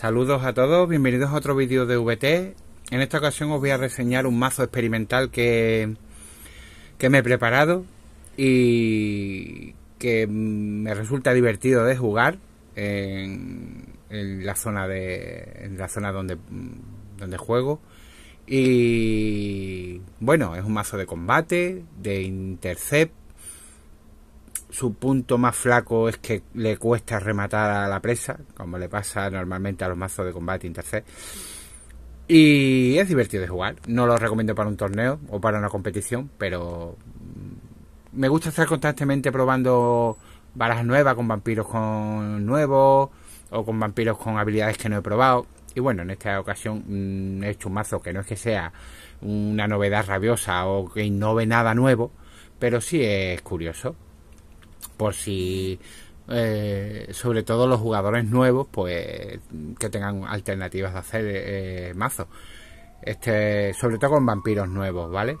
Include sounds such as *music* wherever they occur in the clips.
Saludos a todos, bienvenidos a otro vídeo de VT. En esta ocasión os voy a reseñar un mazo experimental que, me he preparado y que me resulta divertido de jugar en, la zona de la zona donde donde juego y bueno, es un mazo de combate, de intercept su punto más flaco es que le cuesta rematar a la presa, como le pasa normalmente a los mazos de combate intercept. Y es divertido de jugar. No lo recomiendo para un torneo o para una competición, pero mm, me gusta estar constantemente probando varas nuevas con vampiros con nuevos o con vampiros con habilidades que no he probado. Y bueno, en esta ocasión mm, he hecho un mazo que no es que sea una novedad rabiosa o que ve nada nuevo, pero sí es curioso por si eh, sobre todo los jugadores nuevos pues que tengan alternativas de hacer eh, mazo este sobre todo con vampiros nuevos vale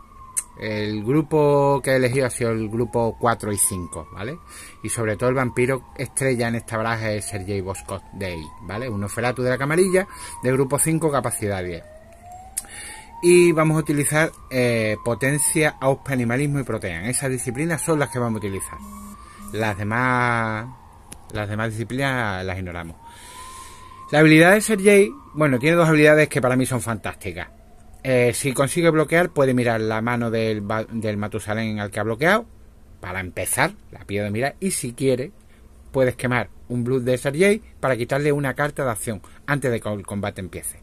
el grupo que he elegido ha sido el grupo 4 y 5, ¿vale? Y sobre todo el vampiro estrella en esta baraja es Sergei Boscott de ¿vale? Un oferatu de la camarilla, de grupo 5, capacidad 10. Y vamos a utilizar eh, potencia, auspa, animalismo y protean. Esas disciplinas son las que vamos a utilizar. Las demás, las demás disciplinas las ignoramos. La habilidad de Sergei, bueno, tiene dos habilidades que para mí son fantásticas. Eh, si consigue bloquear, puede mirar la mano del, del Matusalén al que ha bloqueado. Para empezar, la piedra de mirar. Y si quiere, puedes quemar un blue de Sergei para quitarle una carta de acción antes de que el combate empiece.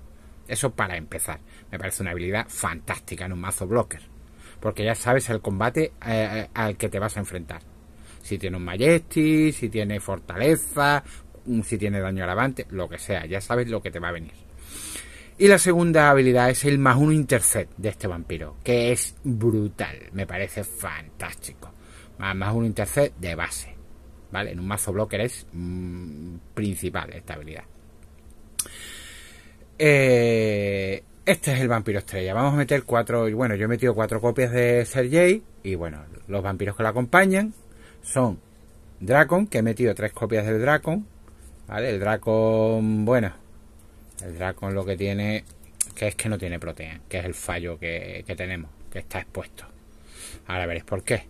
Eso para empezar. Me parece una habilidad fantástica en un mazo blocker. Porque ya sabes el combate eh, al que te vas a enfrentar si tiene un Majesty, si tiene fortaleza, si tiene daño al lo que sea, ya sabes lo que te va a venir. Y la segunda habilidad es el más uno intercept de este vampiro, que es brutal, me parece fantástico. Más, un uno intercept de base, ¿vale? En un mazo blocker es mm, principal esta habilidad. Eh, este es el vampiro estrella. Vamos a meter cuatro. Bueno, yo he metido cuatro copias de Sergei. Y bueno, los vampiros que lo acompañan son Dracon, que he metido tres copias del Dracon, ¿vale? El Dracon, bueno, el Dracon lo que tiene, que es que no tiene protea que es el fallo que, que tenemos, que está expuesto. Ahora veréis por qué.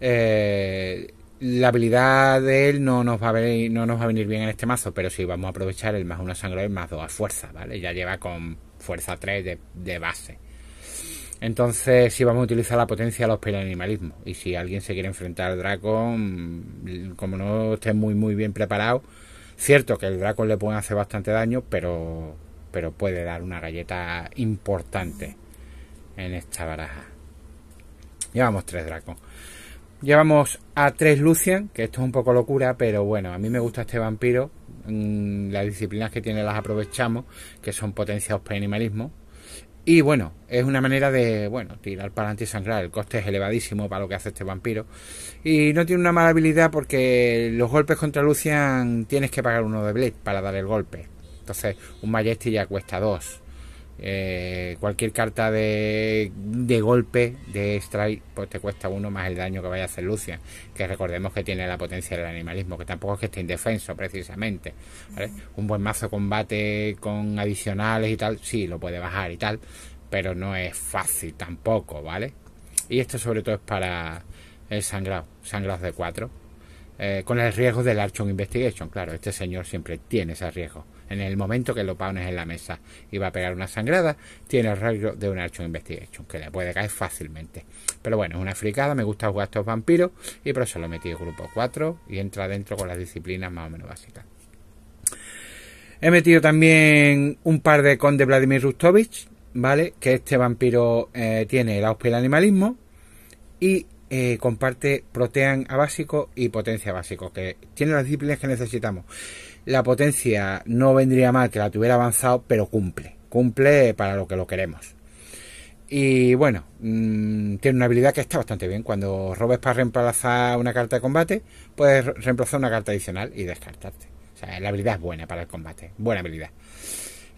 Eh, la habilidad de él no nos, va a venir, no nos va a venir bien en este mazo, pero si vamos a aprovechar el más una sangre, el más dos a fuerza, ¿vale? Ya lleva con fuerza 3 de base. Entonces, si vamos a utilizar la potencia, los peranimalismos. Y si alguien se quiere enfrentar al Dracon, como no esté muy, muy bien preparado, cierto que el draco le puede hacer bastante daño, pero, puede dar una galleta importante en esta baraja. Llevamos tres dracos Llevamos a tres Lucian, que esto es un poco locura, pero bueno, a mí me gusta este vampiro. Mm, las disciplinas que tiene las aprovechamos, que son potencia, los animalismo y bueno, es una manera de, bueno, tirar para adelante y sangrar. El coste es elevadísimo para lo que hace este vampiro. Y no tiene una mala habilidad porque los golpes contra Lucian tienes que pagar uno de Blade para dar el golpe. Entonces, un Majesty ya cuesta dos. Eh, cualquier carta de, golpe de strike pues te cuesta uno más el daño que vaya a hacer lucia que recordemos que tiene la potencia del animalismo que tampoco es que esté indefenso precisamente un buen mazo combate con adicionales y tal si lo puede bajar y tal pero no es fácil tampoco vale y esto sobre todo es para el sangrado sangrado de 4 eh, con el riesgo del Archon Investigation. Claro, este señor siempre tiene ese riesgo. En el momento que lo pones en la mesa y va a pegar una sangrada, tiene el riesgo de un Archon Investigation, que le puede caer fácilmente. Pero bueno, es una fricada, me gusta jugar a estos vampiros y por eso lo metido en grupo 4 y entra dentro con las disciplinas más o menos básicas. He metido también un par de Conde Vladimir Rustovich, ¿vale? Que este vampiro eh, tiene el hospital animalismo y eh, comparte protean a básico y potencia a básico, que tiene las disciplinas que necesitamos. La potencia no vendría mal que la tuviera avanzado, pero cumple, cumple para lo que lo queremos. Y bueno, mm, tiene una habilidad que está bastante bien. Cuando robes para reemplazar una carta de combate, puedes reemplazar una carta adicional y descartarte. O sea, la habilidad es buena para el combate, buena habilidad.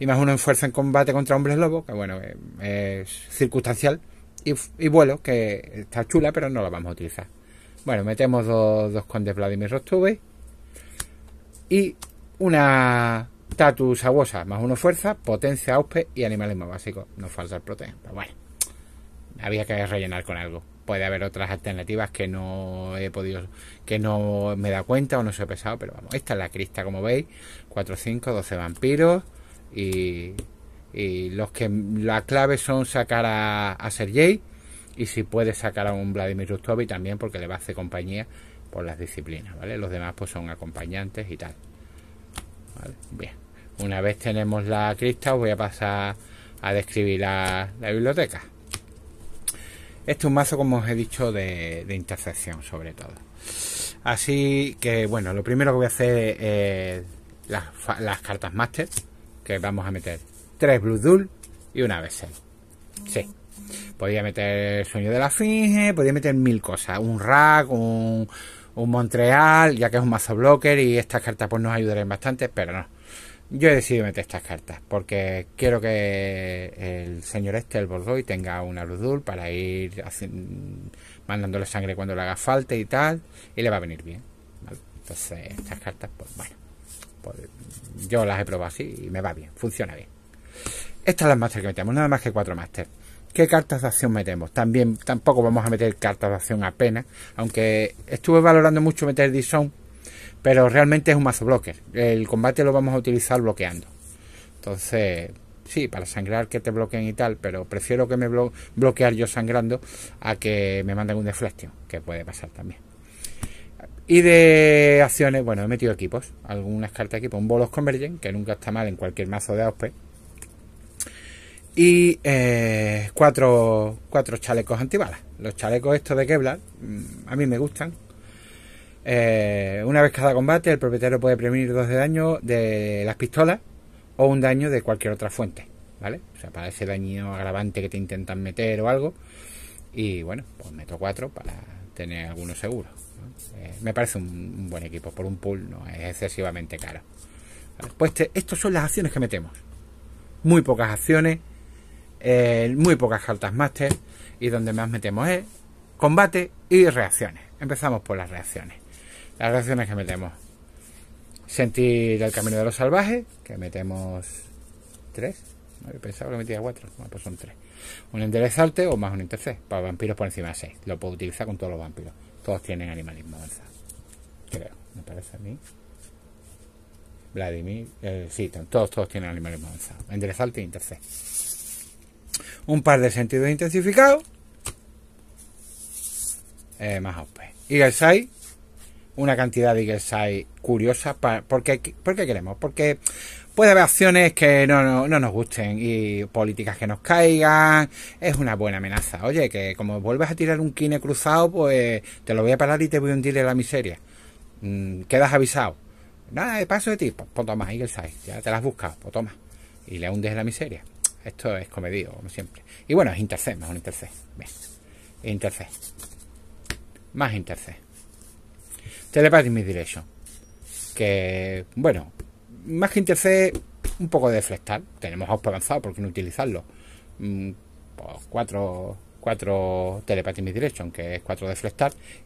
Y más uno en fuerza en combate contra hombres lobo, que bueno, eh, es circunstancial y, vuelo, que está chula, pero no la vamos a utilizar. Bueno, metemos dos, condes Vladimir rostube. y una Tatu sabosa más uno fuerza, potencia auspe y animalismo básico. Nos falta el proteín. pero bueno, había que rellenar con algo. Puede haber otras alternativas que no he podido, que no me he dado cuenta o no se he pesado, pero vamos, esta es la crista, como veis: 4, 5, 12 vampiros y y los que la clave son sacar a, a Sergei y si puede sacar a un Vladimir Y también porque le va a hacer compañía por las disciplinas, ¿vale? Los demás pues son acompañantes y tal. Bien. Una vez tenemos la crista, voy a pasar a describir la, la biblioteca. Este es un mazo, como os he dicho, de, de, intercepción, sobre todo. Así que, bueno, lo primero que voy a hacer es las, las cartas máster que vamos a meter tres Dull y una Bessel. Sí. Podía meter el sueño de la finge, podía meter mil cosas. Un rack, un, Montreal, ya que es un mazo blocker y estas cartas pues nos ayudarán bastante, pero no. Yo he decidido meter estas cartas porque quiero que el señor este, el Borgoy, tenga una Bluetooth para ir haciendo, mandándole sangre cuando le haga falta y tal, y le va a venir bien. Entonces, estas cartas, pues bueno, pues, yo las he probado así y me va bien, funciona bien estas es la máster que metemos, nada más que cuatro máster. ¿Qué cartas de acción metemos? También tampoco vamos a meter cartas de acción apenas, aunque estuve valorando mucho meter Dishon, pero realmente es un mazo blocker. El combate lo vamos a utilizar bloqueando. Entonces, sí, para sangrar que te bloqueen y tal, pero prefiero que me bloquear yo sangrando a que me manden un deflection, que puede pasar también. Y de acciones, bueno, he metido equipos, algunas cartas de un bolos convergen que nunca está mal en cualquier mazo de AOSPE y eh, cuatro, cuatro chalecos antibalas. Los chalecos estos de Kevlar mm, a mí me gustan. Eh, una vez cada combate el propietario puede prevenir dos de daño de las pistolas o un daño de cualquier otra fuente. ¿Vale? O sea, para ese daño agravante que te intentan meter o algo. Y bueno, pues meto cuatro para tener algunos seguros. Eh, me parece un, buen equipo. Por un pool no es excesivamente caro. Pues estas son las acciones que metemos. Muy pocas acciones eh, muy pocas cartas máster y donde más metemos es combate y reacciones. Empezamos por las reacciones. Las reacciones que metemos. Sentir el camino de los salvajes, que metemos tres. No pensado que metía cuatro. Bueno, pues son tres. Un enderezalte o más un intercés. Para vampiros por encima de seis. Lo puedo utilizar con todos los vampiros. Todos tienen animalismo avanzado. Creo, me parece a mí. Vladimir, eh, sí, todos, todos tienen animalismo avanzado. Enderezalte e intercés un par de sentidos intensificados, eh, más Y pues. Eagle SAI. una cantidad de Eagle curiosa, ¿Por qué porque queremos, porque puede haber acciones que no, nos gusten y políticas que nos caigan. Es una buena amenaza. Oye, que como vuelves a tirar un kine cruzado, pues te lo voy a parar y te voy a hundir en la miseria. Mm, quedas avisado. Nada, de paso de ti. Pues, pues toma, Eagle Ya te la has buscado. Pues toma. Y le hundes en la miseria. Esto es comedido, como siempre. Y bueno, es interc mejor interc interce Más telepathy Telepathic direction Que, bueno, más que un poco de deflectar Tenemos Ausp avanzado, ¿por qué no utilizarlo? Mm, pues cuatro, cuatro Telepathic Misdirection, que es cuatro de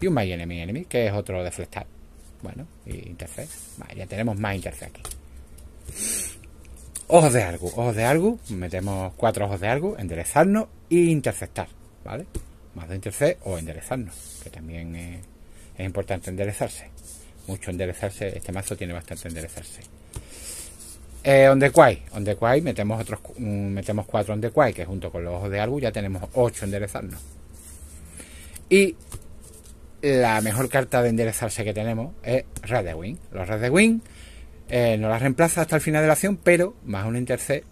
Y un My Enemy Enemy, que es otro de Bueno, y ya tenemos más interc aquí ojos de algo, ojos de algo, metemos cuatro ojos de algo, enderezarnos e interceptar, ¿vale? Más de interceptar o enderezarnos, que también es, importante enderezarse. Mucho enderezarse, este mazo tiene bastante enderezarse. Eh, on the metemos otros mm, metemos cuatro on the quay, que junto con los ojos de algo ya tenemos ocho enderezarnos. Y la mejor carta de enderezarse que tenemos es Red Wing. Los Red Wing eh, no la reemplaza hasta el final de la acción, pero Más un intercept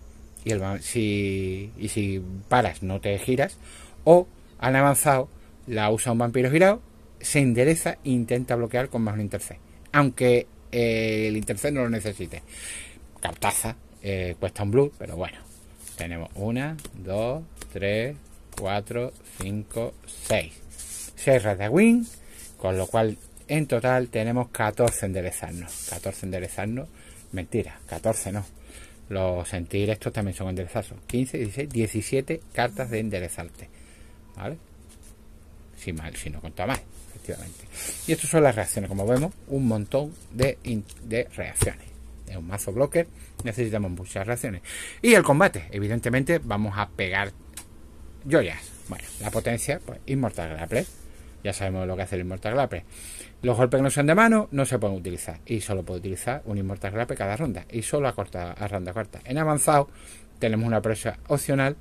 y, el, si, y si paras no te giras. O han avanzado, la usa un vampiro girado, se endereza e intenta bloquear con más un intercept. Aunque eh, el intercept no lo necesite. captaza eh, cuesta un blue, pero bueno. Tenemos una, dos, tres, cuatro, cinco, seis. de wing con lo cual en total tenemos 14 enderezarnos. 14 enderezarnos. Mentira, 14 no. Los sentir estos también son enderezazos. 15, 16, 17 cartas de enderezarte. ¿Vale? Si mal, si no contaba mal, efectivamente. Y estas son las reacciones. Como vemos, un montón de, de reacciones. Es un mazo bloque, Necesitamos muchas reacciones. Y el combate. Evidentemente, vamos a pegar joyas. Bueno, la potencia, pues, inmortal grapple ya sabemos lo que hace el Immortal grapple Los golpes que no son de mano no se pueden utilizar. Y solo puede utilizar un Immortal grapple cada ronda. Y solo a, corta, a ronda corta. En avanzado tenemos una presa opcional.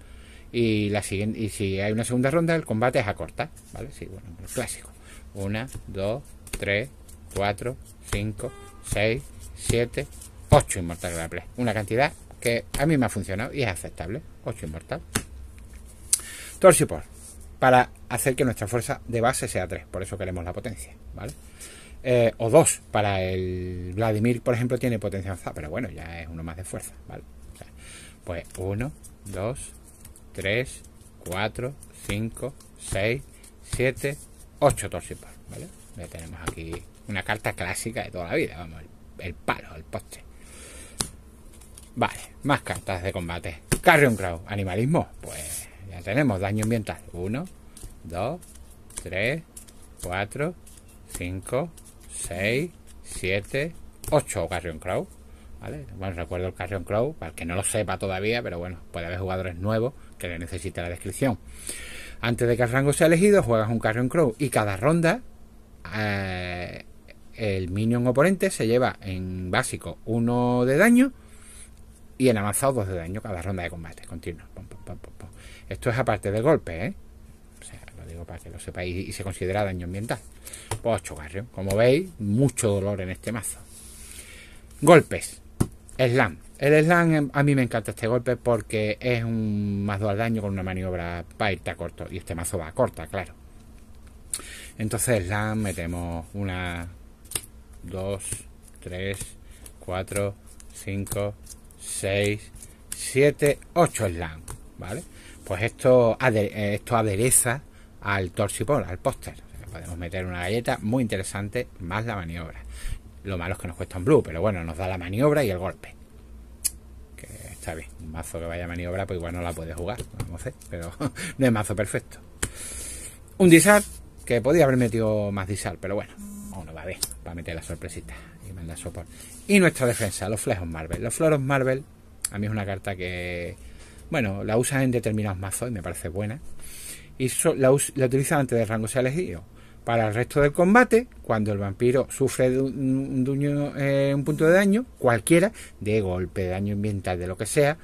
Y, la siguiente, y si hay una segunda ronda, el combate es a corta. ¿Vale? Sí, bueno, clásico. Una, 2, 3, 4 5, 6 siete, 8 Immortal Grapples. Una cantidad que a mí me ha funcionado y es aceptable. 8 inmortal. Torsipor. Para hacer que nuestra fuerza de base sea 3, por eso queremos la potencia, ¿vale? Eh, o 2, para el Vladimir, por ejemplo, tiene potencia avanzada, pero bueno, ya es uno más de fuerza, ¿vale? pues 1, 2, 3, 4, 5, 6, 7, 8 torsipas, ¿vale? Ya tenemos aquí una carta clásica de toda la vida, vamos, el, el palo, el poste. Vale, más cartas de combate. Carrion Crow, animalismo, pues ya tenemos daño ambiental. 1, 2, 3, 4, 5, 6, 7, 8 Carrion Crow. ¿Vale? Bueno, recuerdo el Carrion Crow, para el que no lo sepa todavía, pero bueno, puede haber jugadores nuevos que le necesite la descripción. Antes de que el rango sea elegido, juegas un Carrion Crow y cada ronda eh, el minion oponente se lleva en básico uno de daño y en avanzado dos de daño cada ronda de combate continuo. Esto es aparte de golpes, ¿eh? para que lo sepáis, y se considera daño ambiental. Pues 8 Como veis, mucho dolor en este mazo. Golpes. Slam. El slam, em, a mí me encanta este golpe porque es un mazo al daño con una maniobra para irte a corto. Y este mazo va a corta, claro. Entonces slam metemos una, dos, tres, cuatro, cinco, seis, siete, ocho slam. ¿Vale? Pues esto, eh, esto adereza al torsipol al póster. podemos meter una galleta muy interesante, más la maniobra. Lo malo es que nos cuesta un blue, pero bueno, nos da la maniobra y el golpe. Que está bien. Un mazo que vaya a maniobra, pues igual no la puede jugar. No sé, pero *laughs* no es mazo perfecto. Un disar, que podía haber metido más disar, pero bueno, uno va a ver, para meter la sorpresita y manda sopor. Y nuestra defensa, los flejos Marvel. Los flores Marvel, a mí es una carta que, bueno, la usan en determinados mazos y me parece buena y la, utiliza antes del rango sea elegido. Para el resto del combate, cuando el vampiro sufre eh, un, punto de daño, cualquiera, de golpe, de daño ambiental, de lo que sea,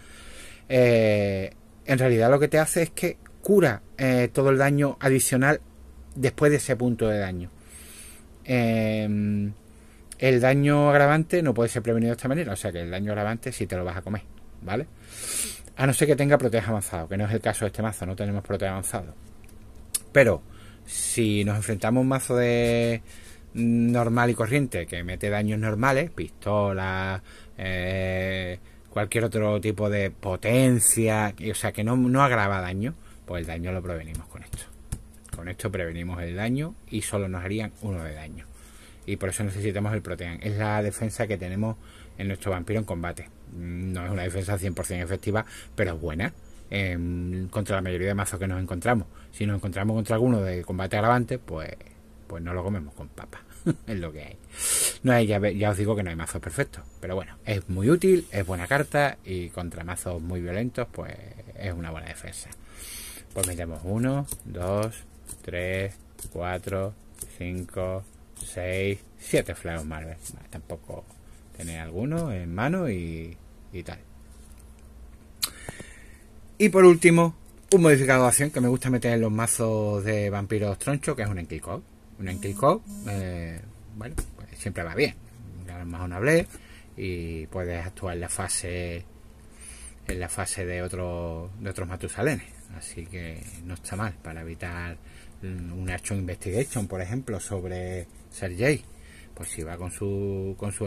eh, en realidad lo que te hace es que cura eh, todo el daño adicional después de ese punto de daño. Em, el daño agravante no puede ser prevenido de esta manera, o sea que el daño agravante si te lo vas a comer, ¿vale? A no ser que tenga proteas avanzado, que no es el caso de este mazo, no tenemos proteas avanzado. Pero si nos enfrentamos a un mazo de mm, normal y corriente que mete daños normales, pistola, eh, cualquier otro tipo de potencia, o sea que no, no agrava daño, pues el daño lo prevenimos con esto. Con esto prevenimos el daño y solo nos harían uno de daño. Y por eso necesitamos el protean. Es la defensa que tenemos en nuestro vampiro en combate no es una defensa 100% efectiva, pero es buena em, contra la mayoría de mazos que nos encontramos. Si nos encontramos contra alguno de combate agravante, pues, pues no lo comemos con papa. *laughs* es lo que hay. No hay ya, os digo que no hay mazos perfectos, pero bueno, es muy útil, es buena carta y contra mazos muy violentos, pues es una buena defensa. Pues metemos 1, 2, 3, 4, 5, 6, 7 flares Marvel. Tampoco tener alguno en mano y y por último, un modificado de acción que me gusta meter en los mazos de vampiros troncho, que es un enclicó. Un enclicó, eh, bueno, pues siempre va bien. Más una ble y puedes actuar en la fase en la fase de otro de otros matusalenes así que no está mal para evitar mm, un action investigation por ejemplo sobre Sergey. pues si va con su con su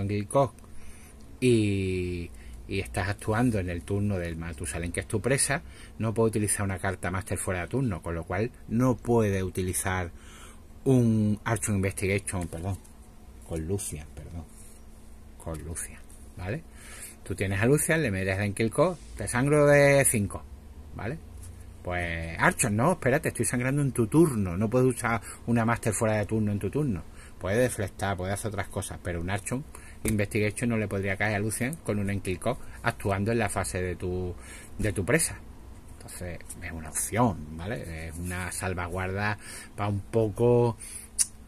y y estás actuando en el turno del salen que es tu presa, no puedo utilizar una carta máster fuera de turno, con lo cual no puede utilizar un Archon Investigation, perdón, con Lucia, perdón, con Lucia, ¿vale? Tú tienes a Lucia, le metes en Kilco, te sangro de 5, ¿vale? Pues, Archon, no, espérate, estoy sangrando en tu turno, no puedo usar una máster fuera de turno en tu turno. Puedes deflectar, puedes hacer otras cosas, pero un Archon Investigation no le podría caer a Lucien con un enkilkov actuando en la fase de tu, de tu presa. Entonces, es una opción, ¿vale? Es una salvaguarda para un poco.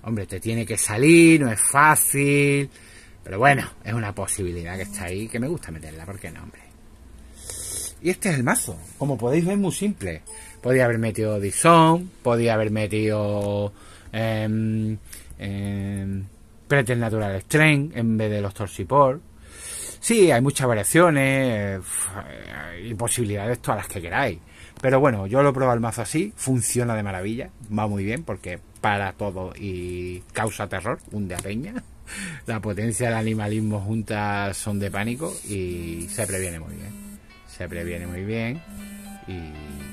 Hombre, te tiene que salir, no es fácil. Pero bueno, es una posibilidad que está ahí, que me gusta meterla, porque, qué no, hombre? Y este es el mazo. Como podéis ver, muy simple. Podía haber metido Dison, podía haber metido. Em, em, natural strength en vez de los torsipor Sí, hay muchas variaciones eh, y posibilidades todas las que queráis. Pero bueno, yo lo he probado mazo así, funciona de maravilla, va muy bien porque para todo y causa terror, hunde a peña. *laughs* La potencia del animalismo juntas son de pánico y se previene muy bien. Se previene muy bien y